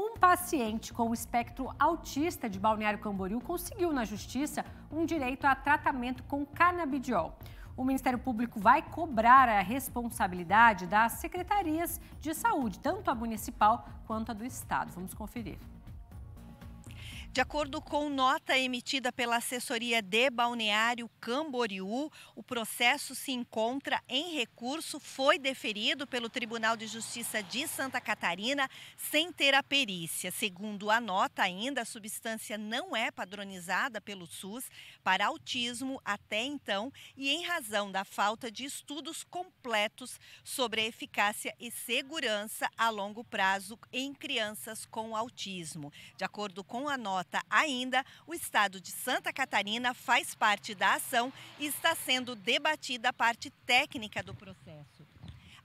Um paciente com o espectro autista de Balneário Camboriú conseguiu na justiça um direito a tratamento com canabidiol. O Ministério Público vai cobrar a responsabilidade das secretarias de saúde, tanto a municipal quanto a do estado. Vamos conferir. De acordo com nota emitida pela assessoria de Balneário Camboriú, o processo se encontra em recurso, foi deferido pelo Tribunal de Justiça de Santa Catarina sem ter a perícia. Segundo a nota, ainda a substância não é padronizada pelo SUS para autismo até então e em razão da falta de estudos completos sobre a eficácia e segurança a longo prazo em crianças com autismo. De acordo com a nota, ainda, o estado de Santa Catarina faz parte da ação e está sendo debatida a parte técnica do processo.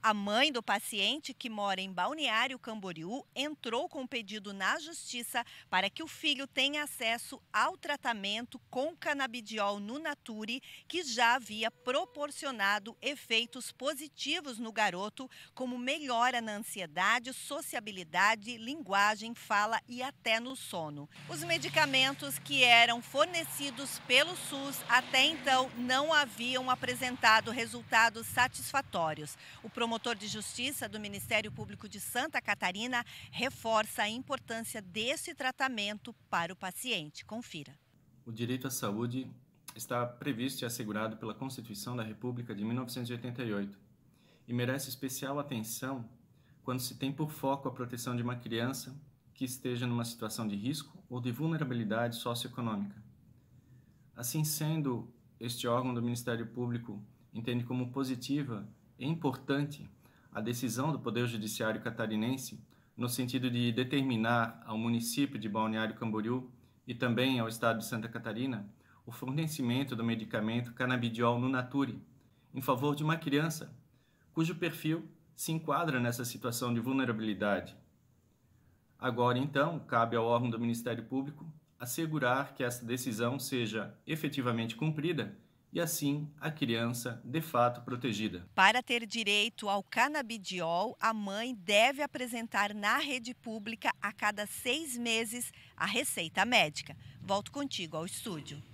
A mãe do paciente, que mora em Balneário Camboriú, entrou com um pedido na justiça para que o filho tenha acesso ao tratamento com canabidiol no Nature, que já havia proporcionado efeitos positivos no garoto, como melhora na ansiedade, sociabilidade, linguagem, fala e até no sono. Os medicamentos que eram fornecidos pelo SUS até então não haviam apresentado resultados satisfatórios. O promotor promotor de justiça do Ministério Público de Santa Catarina reforça a importância desse tratamento para o paciente. Confira. O direito à saúde está previsto e assegurado pela Constituição da República de 1988 e merece especial atenção quando se tem por foco a proteção de uma criança que esteja numa situação de risco ou de vulnerabilidade socioeconômica. Assim sendo, este órgão do Ministério Público entende como positiva é importante a decisão do Poder Judiciário catarinense no sentido de determinar ao município de Balneário Camboriú e também ao estado de Santa Catarina o fornecimento do medicamento canabidiol no nature em favor de uma criança cujo perfil se enquadra nessa situação de vulnerabilidade. Agora, então, cabe ao órgão do Ministério Público assegurar que essa decisão seja efetivamente cumprida e assim a criança de fato protegida. Para ter direito ao canabidiol, a mãe deve apresentar na rede pública a cada seis meses a receita médica. Volto contigo ao estúdio.